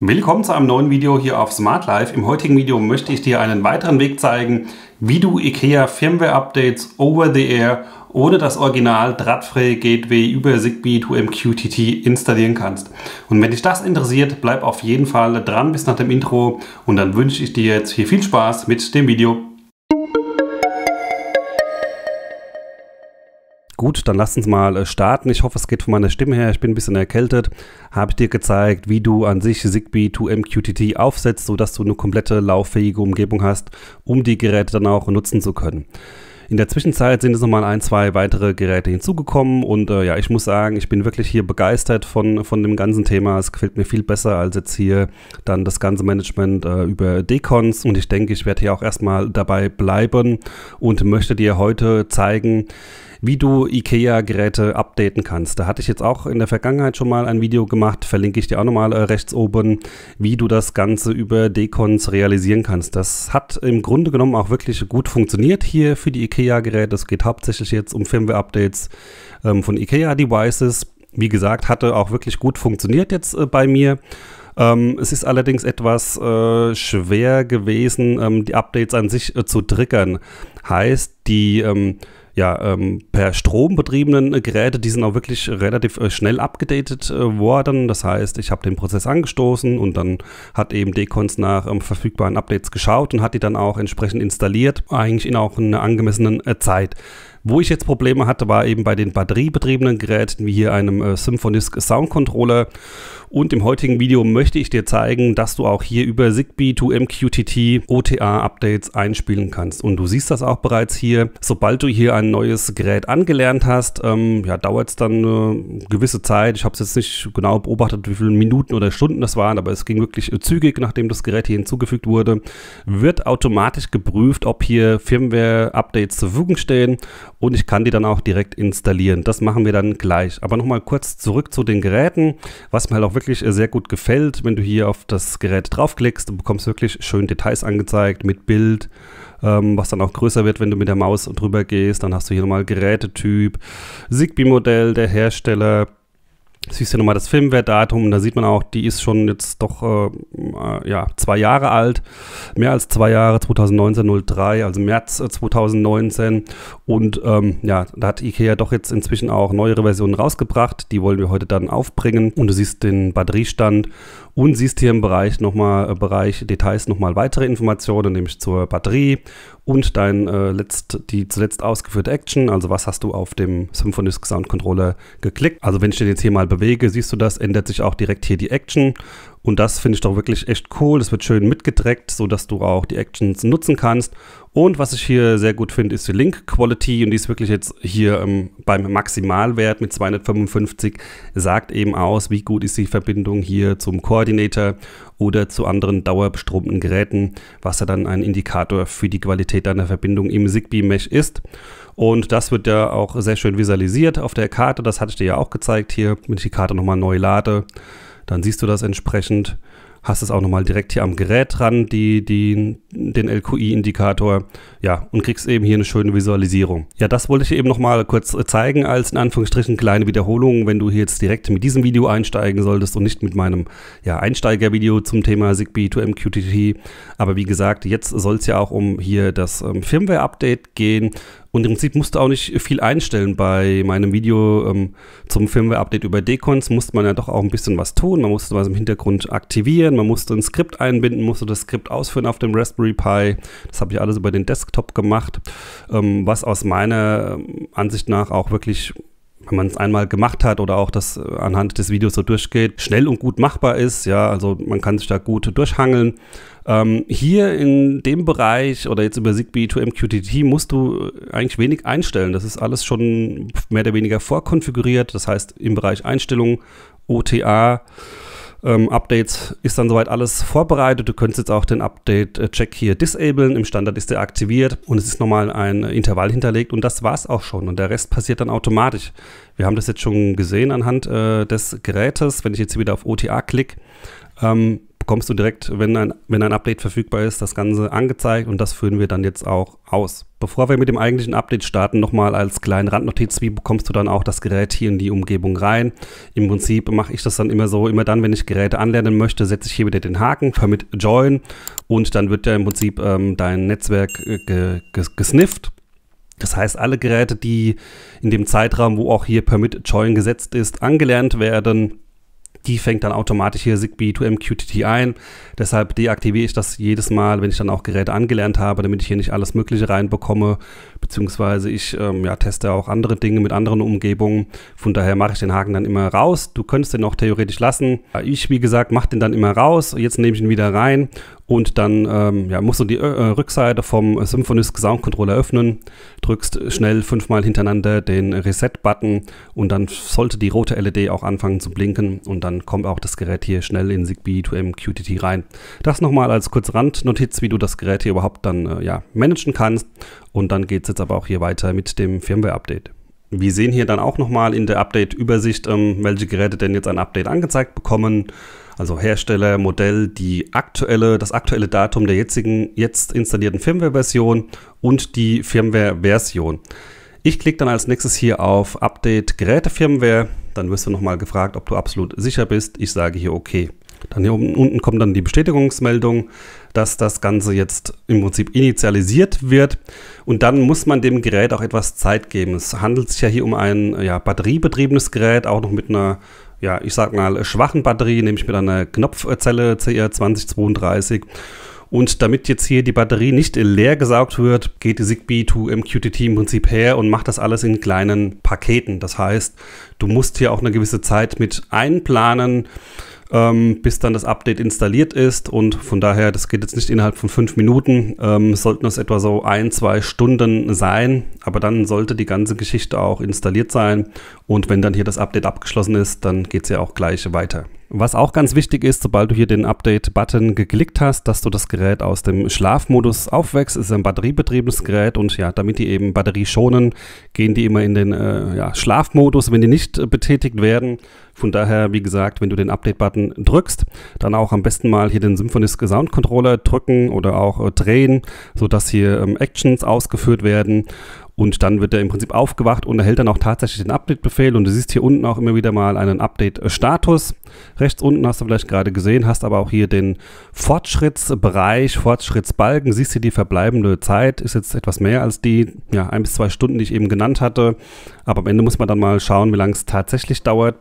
Willkommen zu einem neuen Video hier auf Smart Life. Im heutigen Video möchte ich dir einen weiteren Weg zeigen, wie du IKEA Firmware Updates over the air ohne das Original Drahtfree Gateway über Zigbee to MQTT installieren kannst. Und wenn dich das interessiert, bleib auf jeden Fall dran bis nach dem Intro und dann wünsche ich dir jetzt hier viel Spaß mit dem Video. Gut, dann lass uns mal äh, starten. Ich hoffe, es geht von meiner Stimme her. Ich bin ein bisschen erkältet. Habe ich dir gezeigt, wie du an sich Zigbee to MQTT aufsetzt, sodass du eine komplette lauffähige Umgebung hast, um die Geräte dann auch nutzen zu können. In der Zwischenzeit sind es nochmal ein, zwei weitere Geräte hinzugekommen und äh, ja, ich muss sagen, ich bin wirklich hier begeistert von, von dem ganzen Thema. Es gefällt mir viel besser als jetzt hier dann das ganze Management äh, über Decons und ich denke, ich werde hier auch erstmal dabei bleiben und möchte dir heute zeigen, wie du IKEA-Geräte updaten kannst. Da hatte ich jetzt auch in der Vergangenheit schon mal ein Video gemacht, verlinke ich dir auch nochmal äh, rechts oben, wie du das Ganze über Decons realisieren kannst. Das hat im Grunde genommen auch wirklich gut funktioniert hier für die IKEA-Geräte. Es geht hauptsächlich jetzt um Firmware-Updates ähm, von IKEA-Devices. Wie gesagt, hatte auch wirklich gut funktioniert jetzt äh, bei mir. Ähm, es ist allerdings etwas äh, schwer gewesen, ähm, die Updates an sich äh, zu triggern. Heißt, die ähm, ja, ähm, per Strom betriebenen äh, Geräte, die sind auch wirklich relativ äh, schnell abgedatet äh, worden. Das heißt, ich habe den Prozess angestoßen und dann hat eben Decons nach ähm, verfügbaren Updates geschaut und hat die dann auch entsprechend installiert, eigentlich in auch einer angemessenen äh, Zeit. Wo ich jetzt Probleme hatte, war eben bei den batteriebetriebenen Geräten, wie hier einem äh, Symfonisk Sound Controller. Und im heutigen Video möchte ich dir zeigen, dass du auch hier über Zigbee to MQTT OTA-Updates einspielen kannst. Und du siehst das auch bereits hier. Sobald du hier ein neues Gerät angelernt hast, ähm, ja, dauert es dann eine äh, gewisse Zeit. Ich habe es jetzt nicht genau beobachtet, wie viele Minuten oder Stunden das waren, aber es ging wirklich äh, zügig, nachdem das Gerät hier hinzugefügt wurde. Wird automatisch geprüft, ob hier Firmware-Updates zur Verfügung stehen und ich kann die dann auch direkt installieren. Das machen wir dann gleich. Aber nochmal kurz zurück zu den Geräten, was mir halt auch wirklich äh, sehr gut gefällt. Wenn du hier auf das Gerät draufklickst, du bekommst wirklich schön Details angezeigt mit Bild, ähm, was dann auch größer wird, wenn du mit der Maus drüber gehst. Dann hast du hier nochmal Gerätetyp, Zigbee-Modell, der Hersteller, siehst ja nochmal das Filmwertdatum, da sieht man auch, die ist schon jetzt doch äh, äh ja, zwei Jahre alt, mehr als zwei Jahre, 2019, 03, also März 2019. Äh, und ähm, ja, da hat Ikea doch jetzt inzwischen auch neuere Versionen rausgebracht, die wollen wir heute dann aufbringen. Und du siehst den Batteriestand und siehst hier im Bereich nochmal, äh, Bereich Details nochmal weitere Informationen, nämlich zur Batterie und dein, äh, letzt, die zuletzt ausgeführte Action. Also was hast du auf dem Symphonisk Sound Controller geklickt? Also wenn ich den jetzt hier mal bewege, siehst du das, ändert sich auch direkt hier die Action. Und das finde ich doch wirklich echt cool. Das wird schön mitgedreckt, sodass du auch die Actions nutzen kannst. Und was ich hier sehr gut finde, ist die Link Quality. Und die ist wirklich jetzt hier ähm, beim Maximalwert mit 255. Sagt eben aus, wie gut ist die Verbindung hier zum Koordinator oder zu anderen dauerbestromten Geräten, was ja dann ein Indikator für die Qualität deiner Verbindung im Zigbee-Mesh ist. Und das wird ja auch sehr schön visualisiert auf der Karte. Das hatte ich dir ja auch gezeigt hier, wenn ich die Karte nochmal neu lade dann siehst du das entsprechend, hast es auch nochmal direkt hier am Gerät dran, die, die, den LQI-Indikator, ja, und kriegst eben hier eine schöne Visualisierung. Ja, das wollte ich eben nochmal kurz zeigen als in Anführungsstrichen kleine Wiederholung, wenn du hier jetzt direkt mit diesem Video einsteigen solltest und nicht mit meinem ja, Einsteigervideo zum Thema ZigBee to MQTT. Aber wie gesagt, jetzt soll es ja auch um hier das ähm, Firmware-Update gehen und im Prinzip musste auch nicht viel einstellen. Bei meinem Video ähm, zum Firmware-Update über Decons musste man ja doch auch ein bisschen was tun. Man musste was im Hintergrund aktivieren, man musste ein Skript einbinden, musste das Skript ausführen auf dem Raspberry Pi. Das habe ich alles über den Desktop gemacht, ähm, was aus meiner ähm, Ansicht nach auch wirklich wenn man es einmal gemacht hat oder auch das äh, anhand des Videos so durchgeht, schnell und gut machbar ist. Ja, also man kann sich da gut durchhangeln. Ähm, hier in dem Bereich oder jetzt über Zigbee 2 MQTT musst du eigentlich wenig einstellen. Das ist alles schon mehr oder weniger vorkonfiguriert. Das heißt, im Bereich Einstellungen, OTA, ähm, Updates ist dann soweit alles vorbereitet. Du könntest jetzt auch den Update-Check hier disablen. Im Standard ist der aktiviert und es ist nochmal ein Intervall hinterlegt und das war es auch schon. Und der Rest passiert dann automatisch. Wir haben das jetzt schon gesehen anhand äh, des Gerätes. Wenn ich jetzt wieder auf OTA klicke, ähm, bekommst du direkt, wenn ein, wenn ein Update verfügbar ist, das Ganze angezeigt und das führen wir dann jetzt auch aus. Bevor wir mit dem eigentlichen Update starten, nochmal als kleine Randnotiz, wie bekommst du dann auch das Gerät hier in die Umgebung rein? Im Prinzip mache ich das dann immer so, immer dann, wenn ich Geräte anlernen möchte, setze ich hier wieder den Haken, Permit Join und dann wird ja im Prinzip ähm, dein Netzwerk äh, gesnifft. Das heißt, alle Geräte, die in dem Zeitraum, wo auch hier Permit Join gesetzt ist, angelernt werden, die fängt dann automatisch hier Zigbee to MQTT ein. Deshalb deaktiviere ich das jedes Mal, wenn ich dann auch Geräte angelernt habe, damit ich hier nicht alles Mögliche reinbekomme beziehungsweise ich ähm, ja, teste auch andere Dinge mit anderen Umgebungen. Von daher mache ich den Haken dann immer raus. Du könntest den auch theoretisch lassen. Ich, wie gesagt, mache den dann immer raus. Jetzt nehme ich ihn wieder rein und dann ähm, ja, musst du die äh, Rückseite vom Symfonisk Sound Controller öffnen, drückst schnell fünfmal hintereinander den Reset-Button und dann sollte die rote LED auch anfangen zu blinken und dann kommt auch das Gerät hier schnell in Zigbee to MQTT rein. Das nochmal als kurze Randnotiz, wie du das Gerät hier überhaupt dann äh, ja, managen kannst und dann geht's es jetzt aber auch hier weiter mit dem Firmware-Update. Wir sehen hier dann auch nochmal in der Update-Übersicht, ähm, welche Geräte denn jetzt ein Update angezeigt bekommen. Also Hersteller, Modell, die aktuelle, das aktuelle Datum der jetzigen, jetzt installierten Firmware-Version und die Firmware-Version. Ich klicke dann als nächstes hier auf Update Geräte Firmware. Dann wirst du nochmal gefragt, ob du absolut sicher bist. Ich sage hier OK. Dann hier unten kommt dann die Bestätigungsmeldung, dass das Ganze jetzt im Prinzip initialisiert wird. Und dann muss man dem Gerät auch etwas Zeit geben. Es handelt sich ja hier um ein ja, batteriebetriebenes Gerät, auch noch mit einer, ja, ich sag mal, schwachen Batterie, nämlich mit einer Knopfzelle CR2032. Und damit jetzt hier die Batterie nicht leer gesaugt wird, geht die Zigbee to MQTT im Prinzip her und macht das alles in kleinen Paketen. Das heißt, du musst hier auch eine gewisse Zeit mit einplanen ähm, bis dann das Update installiert ist. Und von daher, das geht jetzt nicht innerhalb von fünf Minuten, ähm, sollten das etwa so ein, zwei Stunden sein. Aber dann sollte die ganze Geschichte auch installiert sein. Und wenn dann hier das Update abgeschlossen ist, dann geht es ja auch gleich weiter. Was auch ganz wichtig ist, sobald du hier den Update-Button geklickt hast, dass du das Gerät aus dem Schlafmodus aufwächst. ist ein batteriebetriebenes Gerät und ja, damit die eben Batterie schonen, gehen die immer in den äh, ja, Schlafmodus, wenn die nicht äh, betätigt werden. Von daher, wie gesagt, wenn du den Update-Button Button drückst. Dann auch am besten mal hier den Symfonisk Sound Controller drücken oder auch äh, drehen, sodass hier ähm, Actions ausgeführt werden und dann wird er im Prinzip aufgewacht und erhält dann auch tatsächlich den Update-Befehl. Und du siehst hier unten auch immer wieder mal einen Update-Status. Rechts unten hast du vielleicht gerade gesehen, hast aber auch hier den Fortschrittsbereich, Fortschrittsbalken. Siehst hier die verbleibende Zeit, ist jetzt etwas mehr als die ja, ein bis zwei Stunden, die ich eben genannt hatte. Aber am Ende muss man dann mal schauen, wie lange es tatsächlich dauert.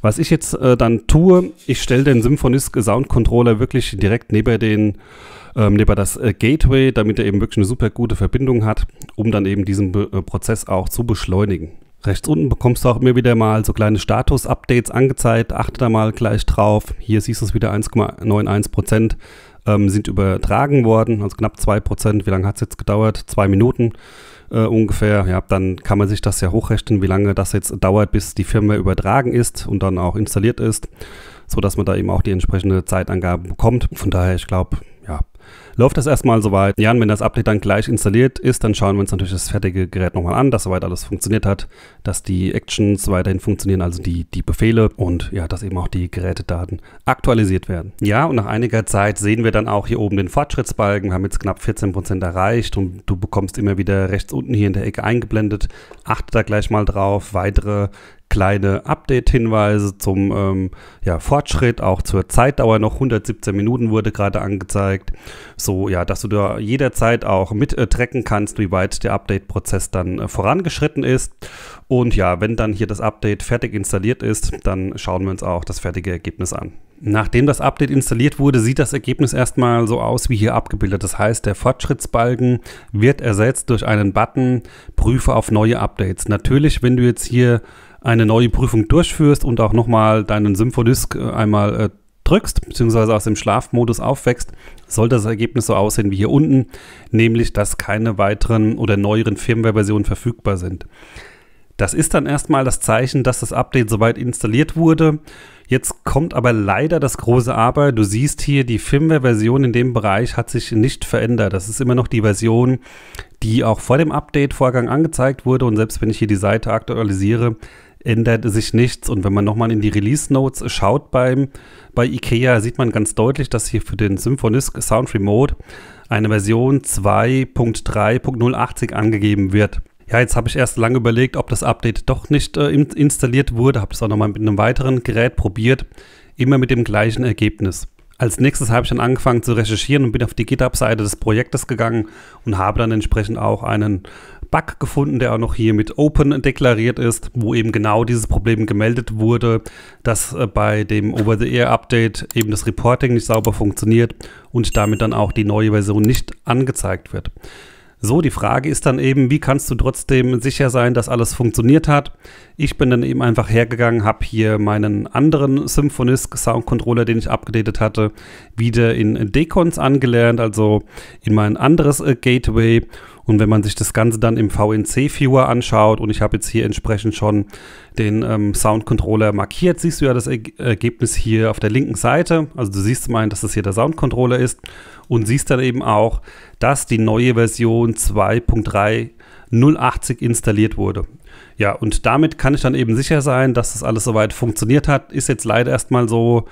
Was ich jetzt äh, dann tue, ich stelle den Symphonisk Sound Controller wirklich direkt neben den ähm, lieber das äh, Gateway, damit er eben wirklich eine super gute Verbindung hat, um dann eben diesen Be äh, Prozess auch zu beschleunigen. Rechts unten bekommst du auch immer wieder mal so kleine Status-Updates angezeigt. Achte da mal gleich drauf. Hier siehst du es wieder, 1,91 Prozent ähm, sind übertragen worden, also knapp 2 Prozent. Wie lange hat es jetzt gedauert? Zwei Minuten äh, ungefähr. Ja, dann kann man sich das ja hochrechnen, wie lange das jetzt dauert, bis die Firma übertragen ist und dann auch installiert ist, sodass man da eben auch die entsprechende Zeitangabe bekommt. Von daher, ich glaube, ja, läuft das erstmal soweit. Ja, und wenn das Update dann gleich installiert ist, dann schauen wir uns natürlich das fertige Gerät nochmal an, dass soweit alles funktioniert hat, dass die Actions weiterhin funktionieren, also die, die Befehle und ja, dass eben auch die Gerätedaten aktualisiert werden. Ja, und nach einiger Zeit sehen wir dann auch hier oben den Fortschrittsbalken. Wir haben jetzt knapp 14% erreicht und du bekommst immer wieder rechts unten hier in der Ecke eingeblendet. Achte da gleich mal drauf. Weitere kleine Update-Hinweise zum ähm, ja, Fortschritt, auch zur Zeitdauer noch. 117 Minuten wurde gerade angezeigt. So, ja, dass du da jederzeit auch mit äh, tracken kannst, wie weit der Update-Prozess dann äh, vorangeschritten ist. Und ja, wenn dann hier das Update fertig installiert ist, dann schauen wir uns auch das fertige Ergebnis an. Nachdem das Update installiert wurde, sieht das Ergebnis erstmal so aus wie hier abgebildet. Das heißt, der Fortschrittsbalken wird ersetzt durch einen Button Prüfe auf neue Updates. Natürlich, wenn du jetzt hier eine neue Prüfung durchführst und auch nochmal deinen Symphonisk äh, einmal äh, drückst, beziehungsweise aus dem Schlafmodus aufwächst, sollte das Ergebnis so aussehen wie hier unten, nämlich dass keine weiteren oder neueren Firmware-Versionen verfügbar sind. Das ist dann erstmal das Zeichen, dass das Update soweit installiert wurde. Jetzt kommt aber leider das große Aber. Du siehst hier, die Firmware-Version in dem Bereich hat sich nicht verändert. Das ist immer noch die Version, die auch vor dem Update-Vorgang angezeigt wurde. Und selbst wenn ich hier die Seite aktualisiere, ändert sich nichts. Und wenn man nochmal in die Release Notes schaut beim, bei IKEA, sieht man ganz deutlich, dass hier für den Symphonisk Sound Remote eine Version 2.3.080 angegeben wird. Ja, jetzt habe ich erst lange überlegt, ob das Update doch nicht äh, installiert wurde, habe es auch nochmal mit einem weiteren Gerät probiert, immer mit dem gleichen Ergebnis. Als nächstes habe ich dann angefangen zu recherchieren und bin auf die GitHub-Seite des Projektes gegangen und habe dann entsprechend auch einen Bug gefunden, der auch noch hier mit Open deklariert ist, wo eben genau dieses Problem gemeldet wurde, dass äh, bei dem Over-the-Air-Update eben das Reporting nicht sauber funktioniert und damit dann auch die neue Version nicht angezeigt wird. So, die Frage ist dann eben, wie kannst du trotzdem sicher sein, dass alles funktioniert hat? Ich bin dann eben einfach hergegangen, habe hier meinen anderen Symphonisk Sound Controller, den ich abgedatet hatte, wieder in Decons angelernt, also in mein anderes äh, Gateway und wenn man sich das Ganze dann im VNC-Viewer anschaut, und ich habe jetzt hier entsprechend schon den ähm, Sound-Controller markiert, siehst du ja das er Ergebnis hier auf der linken Seite. Also du siehst zum einen, dass das hier der Sound-Controller ist und siehst dann eben auch, dass die neue Version 2.3080 installiert wurde. Ja, und damit kann ich dann eben sicher sein, dass das alles soweit funktioniert hat. Ist jetzt leider erstmal so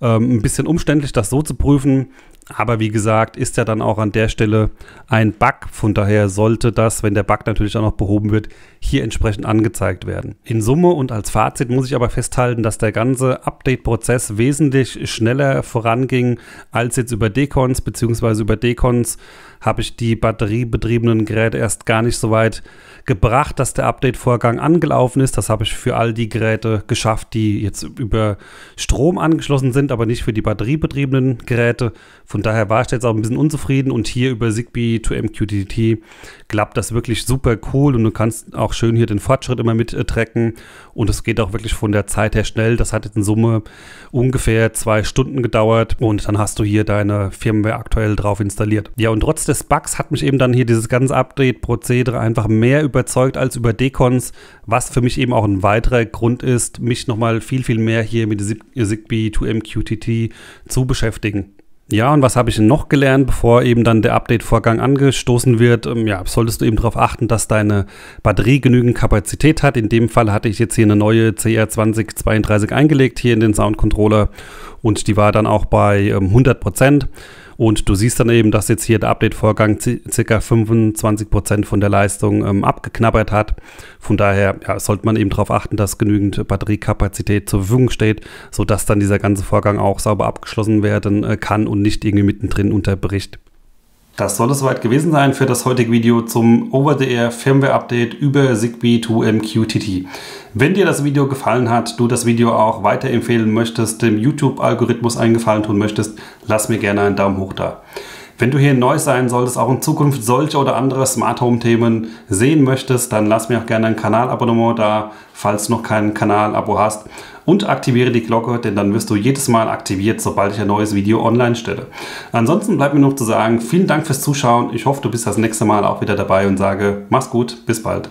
ähm, ein bisschen umständlich, das so zu prüfen. Aber wie gesagt, ist ja dann auch an der Stelle ein Bug. Von daher sollte das, wenn der Bug natürlich auch noch behoben wird, hier entsprechend angezeigt werden. In Summe und als Fazit muss ich aber festhalten, dass der ganze Update-Prozess wesentlich schneller voranging als jetzt über Decons, beziehungsweise über Decons habe ich die batteriebetriebenen Geräte erst gar nicht so weit gebracht, dass der Update-Vorgang angelaufen ist. Das habe ich für all die Geräte geschafft, die jetzt über Strom angeschlossen sind, aber nicht für die batteriebetriebenen Geräte. Von daher war ich jetzt auch ein bisschen unzufrieden und hier über Zigbee to MQTT klappt das wirklich super cool und du kannst auch schön hier den Fortschritt immer mit äh, tracken und es geht auch wirklich von der Zeit her schnell. Das hat jetzt in Summe ungefähr zwei Stunden gedauert und dann hast du hier deine Firmware aktuell drauf installiert. Ja und trotz des Bugs hat mich eben dann hier dieses ganze Update-Prozedere einfach mehr überzeugt als über Decons, was für mich eben auch ein weiterer Grund ist, mich nochmal viel, viel mehr hier mit Zigbee to MQTT zu beschäftigen. Ja, und was habe ich denn noch gelernt, bevor eben dann der Update-Vorgang angestoßen wird? Ähm, ja, solltest du eben darauf achten, dass deine Batterie genügend Kapazität hat. In dem Fall hatte ich jetzt hier eine neue CR2032 eingelegt, hier in den Soundcontroller Und die war dann auch bei 100 ähm, Prozent. Und du siehst dann eben, dass jetzt hier der Update-Vorgang ca. 25% von der Leistung ähm, abgeknabbert hat. Von daher ja, sollte man eben darauf achten, dass genügend Batteriekapazität zur Verfügung steht, sodass dann dieser ganze Vorgang auch sauber abgeschlossen werden äh, kann und nicht irgendwie mittendrin unterbricht. Das soll es soweit gewesen sein für das heutige Video zum Over-the-Air Firmware Update über Zigbee to MQTT. Wenn dir das Video gefallen hat, du das Video auch weiterempfehlen möchtest, dem YouTube-Algorithmus einen Gefallen tun möchtest, lass mir gerne einen Daumen hoch da. Wenn du hier neu sein solltest, auch in Zukunft solche oder andere Smart Home Themen sehen möchtest, dann lass mir auch gerne ein Kanalabonnement da, falls du noch kein Kanalabo hast. Und aktiviere die Glocke, denn dann wirst du jedes Mal aktiviert, sobald ich ein neues Video online stelle. Ansonsten bleibt mir noch zu sagen, vielen Dank fürs Zuschauen. Ich hoffe, du bist das nächste Mal auch wieder dabei und sage, mach's gut, bis bald.